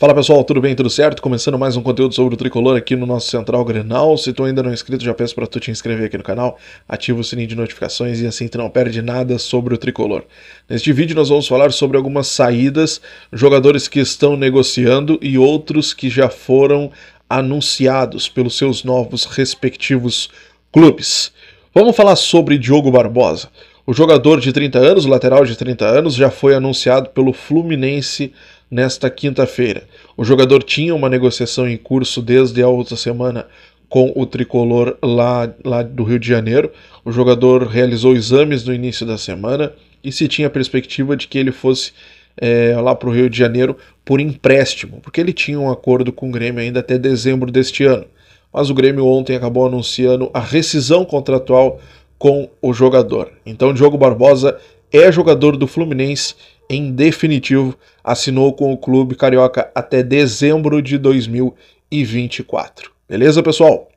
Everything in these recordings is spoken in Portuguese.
Fala pessoal, tudo bem, tudo certo? Começando mais um conteúdo sobre o tricolor aqui no nosso Central Grenal. Se tu ainda não é inscrito, já peço para tu te inscrever aqui no canal, ativa o sininho de notificações e assim tu não perde nada sobre o tricolor. Neste vídeo nós vamos falar sobre algumas saídas, jogadores que estão negociando e outros que já foram anunciados pelos seus novos respectivos clubes. Vamos falar sobre Diogo Barbosa. O jogador de 30 anos, o lateral de 30 anos, já foi anunciado pelo Fluminense nesta quinta-feira. O jogador tinha uma negociação em curso desde a outra semana com o tricolor lá, lá do Rio de Janeiro. O jogador realizou exames no início da semana e se tinha a perspectiva de que ele fosse é, lá para o Rio de Janeiro por empréstimo, porque ele tinha um acordo com o Grêmio ainda até dezembro deste ano. Mas o Grêmio ontem acabou anunciando a rescisão contratual com o jogador. Então, Diogo Barbosa é jogador do Fluminense em definitivo, assinou com o clube carioca até dezembro de 2024. Beleza, pessoal?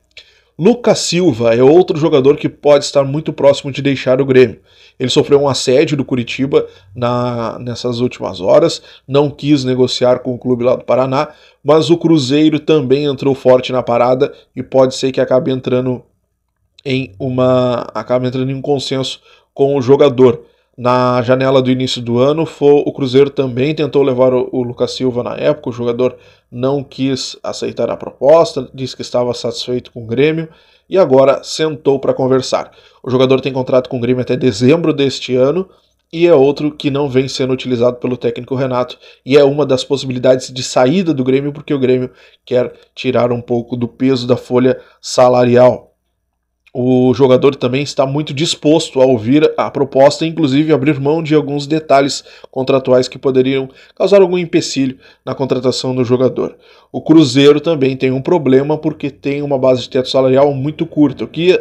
Lucas Silva é outro jogador que pode estar muito próximo de deixar o Grêmio. Ele sofreu um assédio do Curitiba na, nessas últimas horas, não quis negociar com o clube lá do Paraná, mas o Cruzeiro também entrou forte na parada e pode ser que acabe entrando em uma. acabe entrando em um consenso com o jogador. Na janela do início do ano, o Cruzeiro também tentou levar o Lucas Silva na época. O jogador não quis aceitar a proposta, disse que estava satisfeito com o Grêmio e agora sentou para conversar. O jogador tem contrato com o Grêmio até dezembro deste ano e é outro que não vem sendo utilizado pelo técnico Renato e é uma das possibilidades de saída do Grêmio porque o Grêmio quer tirar um pouco do peso da folha salarial o jogador também está muito disposto a ouvir a proposta, inclusive abrir mão de alguns detalhes contratuais que poderiam causar algum empecilho na contratação do jogador. O Cruzeiro também tem um problema porque tem uma base de teto salarial muito curta, o que,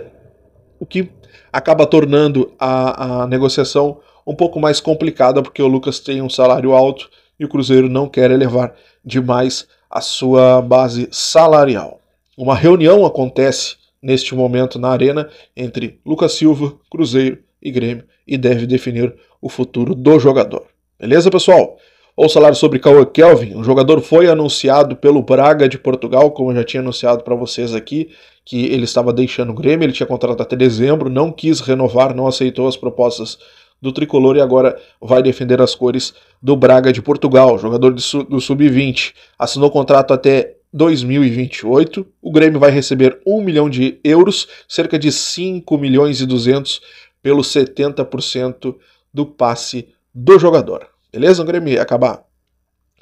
o que acaba tornando a, a negociação um pouco mais complicada, porque o Lucas tem um salário alto e o Cruzeiro não quer elevar demais a sua base salarial. Uma reunião acontece neste momento na arena entre Lucas Silva, Cruzeiro e Grêmio e deve definir o futuro do jogador. Beleza, pessoal? o salário sobre Cauã Kelvin, o jogador foi anunciado pelo Braga de Portugal, como eu já tinha anunciado para vocês aqui, que ele estava deixando o Grêmio, ele tinha contrato até dezembro, não quis renovar, não aceitou as propostas do tricolor e agora vai defender as cores do Braga de Portugal, jogador do sub-20. Assinou contrato até 2028, o Grêmio vai receber 1 milhão de euros, cerca de 5 milhões e 200 pelos 70% do passe do jogador. Beleza? O Grêmio ia acabar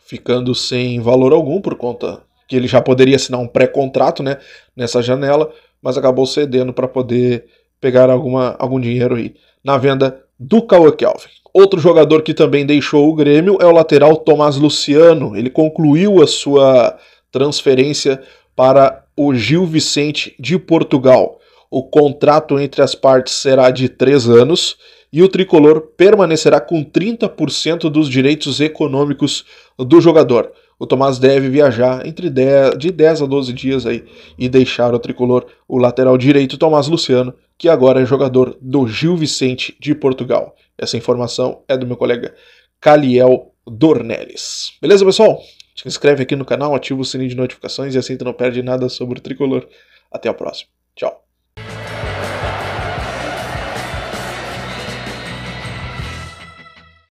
ficando sem valor algum por conta que ele já poderia assinar um pré-contrato, né, nessa janela, mas acabou cedendo para poder pegar alguma, algum dinheiro aí na venda do Cauê Kelvin. Outro jogador que também deixou o Grêmio é o lateral Tomás Luciano. Ele concluiu a sua transferência para o Gil Vicente de Portugal. O contrato entre as partes será de três anos e o tricolor permanecerá com 30% dos direitos econômicos do jogador. O Tomás deve viajar entre 10, de 10 a 12 dias aí e deixar o tricolor o lateral direito Tomás Luciano, que agora é jogador do Gil Vicente de Portugal. Essa informação é do meu colega Caliel Dornelles. Beleza, pessoal? Se inscreve aqui no canal, ativa o sininho de notificações e assim tu não perde nada sobre o tricolor. Até a próxima. Tchau.